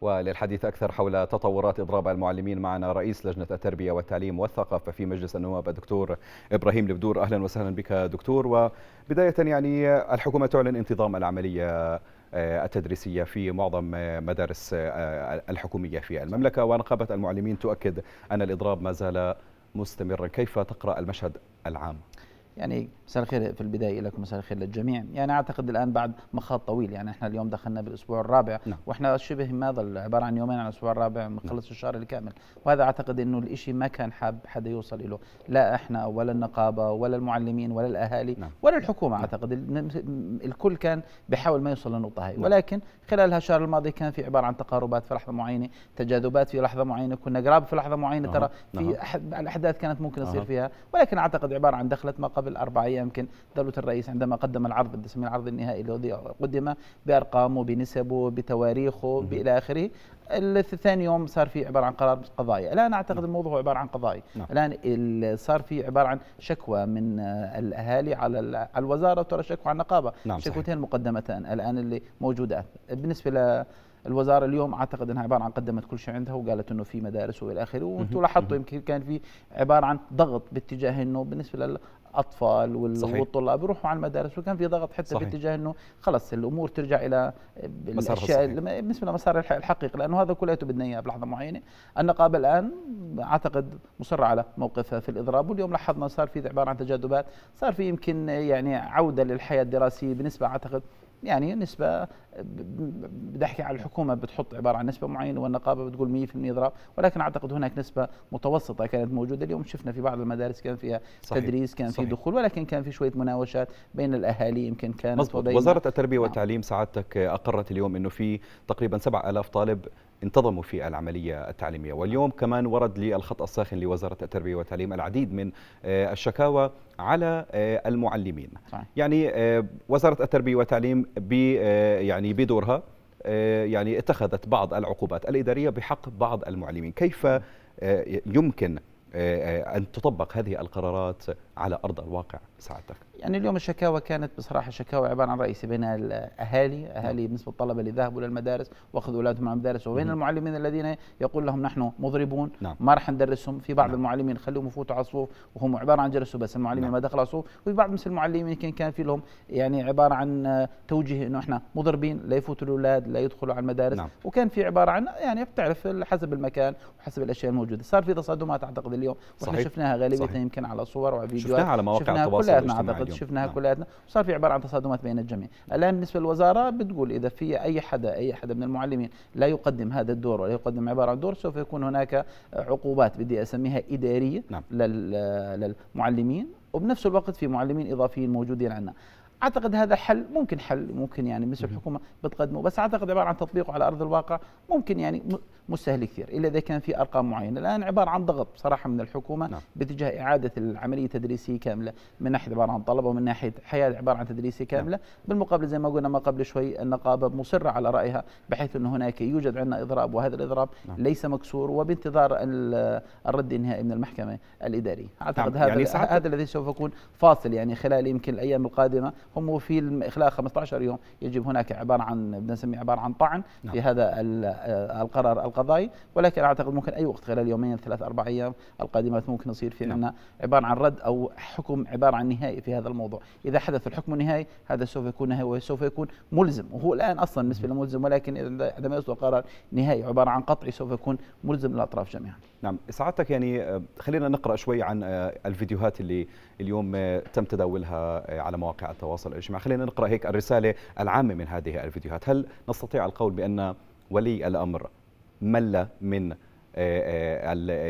وللحديث أكثر حول تطورات إضراب المعلمين معنا رئيس لجنة التربية والتعليم والثقافة في مجلس النواب الدكتور إبراهيم البدور أهلا وسهلا بك دكتور وبداية يعني الحكومة تعلن انتظام العملية آه، التدريسية في معظم آه، مدارس آه، الحكومية في المملكة ونقابة المعلمين تؤكد أن الإضراب ما زال مستمرا كيف تقرأ المشهد العام؟ يعني مساء الخير في البدايه لكم مساء الخير للجميع، يعني اعتقد الان بعد مخاض طويل يعني احنا اليوم دخلنا بالاسبوع الرابع نعم. واحنا شبه ما ظل عباره عن يومين على الاسبوع الرابع بنخلص نعم. الشهر الكامل، وهذا اعتقد انه الشيء ما كان حاب حدا يوصل له، لا احنا ولا النقابه ولا المعلمين ولا الاهالي نعم. ولا الحكومه نعم. اعتقد الكل كان بيحاول ما يوصل للنقطه هاي، نعم. ولكن خلال الشهر الماضي كان في عباره عن تقاربات في لحظه معينه، تجاذبات في لحظه معينه، كنا قراب في لحظه معينه نعم. ترى في نعم. كانت ممكن يصير نعم. فيها، ولكن اعتقد عباره عن دخلت ما قبل أيام يمكن دولة الرئيس عندما قدم العرض باسم العرض النهائي الذي قدم بأرقامه بنسبه بتواريخه إلى آخره ثاني يوم صار في عبارة عن قرار قضائي الآن أعتقد الموضوع عبارة عن قضايا نعم. الآن صار في عبارة عن شكوى من الأهالي على الوزارة وترى شكوى على النقابة نعم شكوتين مقدمتان الآن اللي موجودات بالنسبة ل الوزاره اليوم اعتقد انها عباره عن قدمت كل شيء عندها وقالت انه في مدارس والى اخره وانتم لاحظتوا يمكن كان في عباره عن ضغط باتجاه انه بالنسبه لل اطفال والطلاب يروحوا على المدارس وكان في ضغط حتى صحيح. باتجاه انه خلص الامور ترجع الى الاشياء بالنسبه لمسار الحقيقي لانه هذا كلياته بدنا اياه بلحظه معينه النقابه الان اعتقد مصره على موقفها في الاضراب واليوم لاحظنا صار في عباره عن تجاذبات صار في يمكن يعني عوده للحياه الدراسيه بنسبه اعتقد يعني نسبه بدحكي على الحكومه بتحط عباره عن نسبه معينه والنقابه بتقول 100% اضراب ولكن اعتقد هناك نسبه متوسطه كانت موجوده اليوم شفنا في بعض المدارس كان فيها صحيح. تدريس كان في دخول ولكن كان في شويه مناوشات بين الاهالي يمكن كانت وزاره التربيه نعم. والتعليم سعادتك اقرت اليوم انه في تقريبا 7000 طالب انتظموا في العملية التعليمية واليوم كمان ورد للخط الساخن لوزارة التربية والتعليم العديد من آه، الشكاوى على آه، المعلمين صحيح. يعني آه، وزارة التربية والتعليم بي يعني بدورها يعني اتخذت بعض العقوبات الإدارية بحق بعض المعلمين كيف يمكن أن تطبق هذه القرارات على ارض الواقع ساعتك؟ يعني اليوم الشكاوى كانت بصراحه شكاوى عباره عن رئيسي بين الاهالي، اهالي نعم. بالنسبه للطلبه اللي ذهبوا للمدارس واخذوا اولادهم من المدارس وبين مم. المعلمين الذين يقول لهم نحن مضربون نعم. ما راح ندرسهم، في بعض نعم. المعلمين خلوهم يفوتوا على الصفوف وهم عباره عن جلسوا بس المعلمين نعم. ما دخلوا على الصفوف، وفي بعض مثل المعلمين يمكن كان في لهم يعني عباره عن توجيه انه احنا مضربين لا يفوتوا الاولاد، لا يدخلوا على المدارس، نعم. وكان في عباره عن يعني بتعرف حسب المكان وحسب الاشياء الموجوده، صار في تصادمات اعتقد اليوم واحنا شفناها غالبيه يمكن على صور وفيديو شفناها على مواقع شفناها التواصل كلياتنا اعتقد شفناها نعم. كلياتنا وصار في عباره عن تصادمات بين الجميع الان بالنسبه للوزاره بتقول اذا في اي حدا اي حدا من المعلمين لا يقدم هذا الدور ولا يقدم عباره عن دور سوف يكون هناك عقوبات بدي اسميها اداريه نعم. للمعلمين وبنفس الوقت في معلمين اضافيين موجودين عندنا اعتقد هذا حل ممكن حل ممكن يعني مثل الحكومه بتقدمه بس اعتقد عباره عن تطبيقه على ارض الواقع ممكن يعني مسهل كثير الا اذا كان في ارقام معينه الان عباره عن ضغط صراحه من الحكومه نعم. باتجاه اعاده العمليه التدريسيه كامله من ناحيه عباره عن طلبه ومن ناحيه حياه عباره عن تدريسيه نعم. كامله نعم. بالمقابل زي ما قلنا ما قبل شوي النقابه مصره على رايها بحيث انه هناك يوجد عندنا اضراب وهذا الاضراب نعم. ليس مكسور وبانتظار الرد النهائي من المحكمه الاداريه اعتقد نعم. هذا يعني هذا الذي سوف يكون فاصل يعني خلال يمكن الايام القادمه هم في خلال 15 يوم يجب هناك عباره عن بنسميه عباره عن طعن نعم. في هذا آه، القرار القضائي ولكن اعتقد ممكن اي وقت خلال يومين ثلاث اربع ايام القادمات ممكن يصير في عندنا نعم. عباره عن رد او حكم عباره عن نهائي في هذا الموضوع اذا حدث الحكم النهائي هذا سوف يكون نهائي وسوف يكون ملزم وهو الان اصلا بالنسبه لملزم ولكن اذا يصدر قرار نهائي عباره عن قطعي سوف يكون ملزم للاطراف جميعا نعم سعادتك يعني آه، خلينا نقرا شوي عن آه، الفيديوهات اللي اليوم آه، تم تداولها على مواقع التواصل الاجتماعي خلينا نقرا هيك الرساله العامه من هذه الفيديوهات هل نستطيع القول بان ولي الامر مل من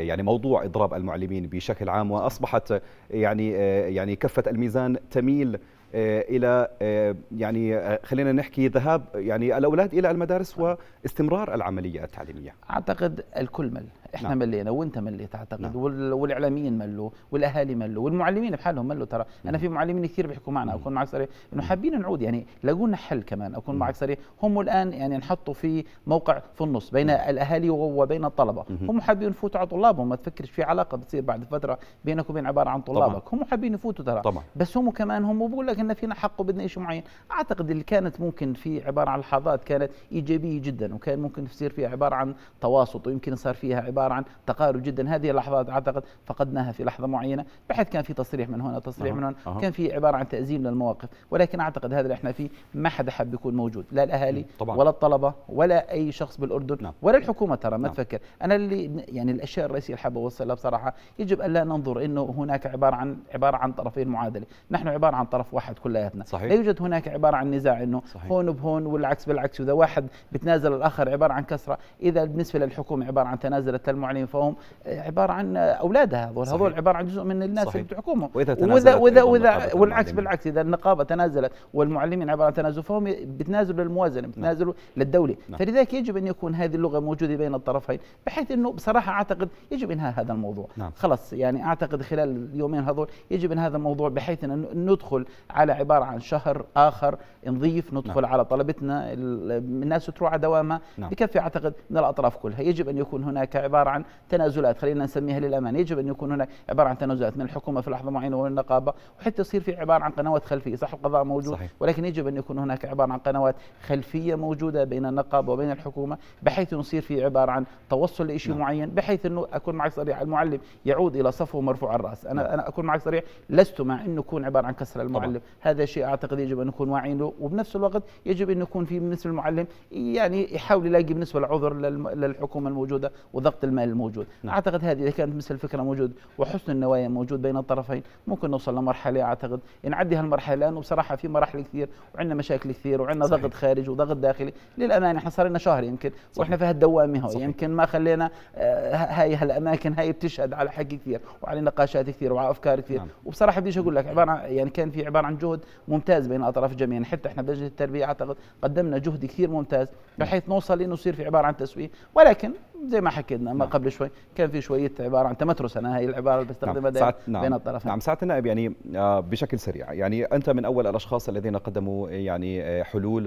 يعني موضوع اضراب المعلمين بشكل عام واصبحت يعني يعني كفه الميزان تميل آه، الى آه، يعني آه، خلينا نحكي ذهاب يعني الاولاد الى المدارس واستمرار العمليه التعليميه اعتقد الكل مل احنا نعم. ملينا وانت مليت اعتقد نعم. والاعلاميين ملوا والاهالي ملوا والمعلمين بحالهم ملوا ترى انا في معلمين كثير بيحكوا معنا اكون معك صريح انه حابين نعود يعني لنا حل كمان اكون معك صريح هم الان يعني انحطوا في موقع في النص بين الاهالي وبين الطلبه هم حابين يفوتوا على طلابهم ما تفكرش في علاقه بتصير بعد فتره بينك وبين عباره عن طلابك طبعا. هم حابين يفوتوا ترى طبعا. بس هم كمان هم بقول لك لكن فينا حق وبدنا شيء معين اعتقد اللي كانت ممكن في عباره عن لحظات كانت ايجابيه جدا وكان ممكن تصير فيها عباره عن تواسط ويمكن صار فيها عباره عن تقارب جدا هذه اللحظات اعتقد فقدناها في لحظه معينه بحيث كان في تصريح من هنا تصريح أه. من هنا أه. كان في عباره عن تازيم للمواقف ولكن اعتقد هذا اللي احنا فيه ما حدا حب يكون موجود لا الاهالي طبعا. ولا الطلبه ولا اي شخص بالاردن نعم. ولا الحكومه ترى ما نعم. تفكر انا اللي يعني الاشياء الرئيسيه اللي حابب اوصلها بصراحه يجب ان لا ننظر انه هناك عباره عن عباره عن طرفين معادله نحن عباره عن طرف واحد واحد كلياتنا لا يوجد هناك عباره عن نزاع انه صحيح. هون بهون والعكس بالعكس واذا واحد بتنازل الاخر عباره عن كسره اذا بالنسبه للحكومه عباره عن تنازلت المعلمين فهم عباره عن اولادها هذول هذول عباره عن جزء من الناس صحيح. اللي بتحكمهم واذا واذا واذا, وإذا والعكس بالعكس اذا النقابه تنازلت والمعلمين عباره عن تنازل فهم بتنازلوا للموازنه نعم. بتنازلوا نعم. للدوله نعم. فلذلك يجب ان يكون هذه اللغه موجوده بين الطرفين بحيث انه بصراحه اعتقد يجب انهاء هذا الموضوع نعم. خلص يعني اعتقد خلال اليومين هذول يجب ان هذا الموضوع بحيث ان ندخل على عبارة عن شهر آخر نضيف ندخل نعم. على طلبتنا الناس تروح على دوامها نعم. بكفي أعتقد من الأطراف كلها يجب أن يكون هناك عبارة عن تنازلات خلينا نسميها للأمان يجب أن يكون هناك عبارة عن تنازلات من الحكومة في لحظة معينة والنقابة وحتى يصير في عبارة عن قنوات خلفية صح القضاء موجود صحيح. ولكن يجب أن يكون هناك عبارة عن قنوات خلفية موجودة بين النقابة وبين الحكومة بحيث يصير في عبارة عن توصل لشيء نعم. معين بحيث أنه أكون معك صريح المعلم يعود إلى صفه مرفوع الرأس أنا, نعم. أنا أكون معك صريح لست مع أنه يكون عبارة عن كسر المعلم طبعا. هذا شيء اعتقد يجب ان نكون واعيين له وبنفس الوقت يجب ان يكون في بالنسبه للمعلم يعني يحاول يلاقي بالنسبه للعذر للحكومه الموجوده وضغط المال الموجود نعم. اعتقد هذه اذا كانت مثل الفكره موجود وحسن النوايا موجود بين الطرفين ممكن نوصل لمرحله اعتقد نعدي هالمرحله لانه بصراحه في مراحل كثير وعندنا مشاكل كثير وعندنا ضغط خارجي وضغط داخلي للامانه احنا صار لنا شهر يمكن واحنا في هالدوامه هو يمكن ما خلينا آه، هاي هالاماكن هاي بتشهد على حكي كثير وعلى نقاشات كثير وعلى افكار كثير نعم. وبصراحه بديش اقول لك عباره يعني كان في عباره عن جهد ممتاز بين الاطراف جميعا حتى احنا بلجنه التربيه اعتقد قدمنا جهد كثير ممتاز بحيث نوصل انه يصير في عباره عن تسويه ولكن زي ما حكينا ما نعم. قبل شوي كان في شويه عباره عن تمترس انا هي العباره اللي بستخدمها نعم. نعم. بين الطرفين نعم سعاده النائب يعني آه، بشكل سريع يعني انت من اول الاشخاص الذين قدموا آه، يعني آه، حلول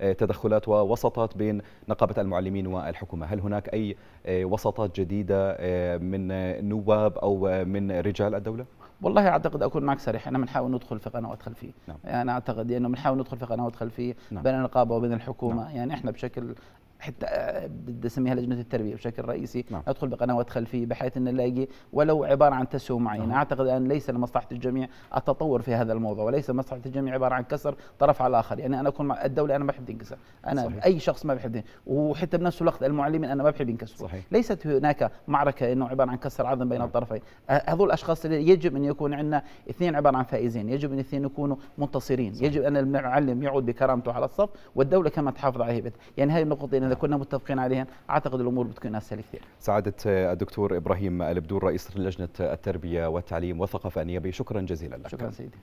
وتدخلات ووسطات بين نقابه المعلمين والحكومه هل هناك اي وسطات جديده من نواب او من رجال الدوله والله اعتقد اكون معك صريح احنا بنحاول ندخل في قنوات خلفيه نعم. انا يعني اعتقد انه بنحاول ندخل في قنوات خلفيه نعم. بين النقابه وبين الحكومه نعم. يعني احنا بشكل حتى آه، بدي اسميها لجنه التربيه بشكل رئيسي نعم. ادخل بقنوات خلفيه بحيث ان الاقي ولو عباره عن تسويه معينه نعم. اعتقد ان ليس لمصلحه الجميع التطور في هذا الموضوع وليس مصلحه الجميع عباره عن كسر طرف على الاخر يعني انا اكون مع الدوله انا ما بحب تنكسر انا صحيح. اي شخص ما بحب وحتى بنفس الوقت المعلمين انا ما بحب ينكسروا ليست هناك معركه انه عباره عن كسر عظم بين نعم. الطرفين هذول الاشخاص اللي يجب ان يكون عندنا اثنين عباره عن فائزين يجب ان الاثنين يكونوا منتصرين صحيح. يجب ان المعلم يعود بكرامته على الصف والدوله كما تحافظ على هيبته يعني هذه النقطتين اذا كنا متفقين عليهن اعتقد الامور بتكون اسهل كثير. سعاده آه، الدكتور ابراهيم البدور رئيس لجنه التربيه والتعليم والثقافه النيابيه شكرا جزيلا لك. شكرا سيدي.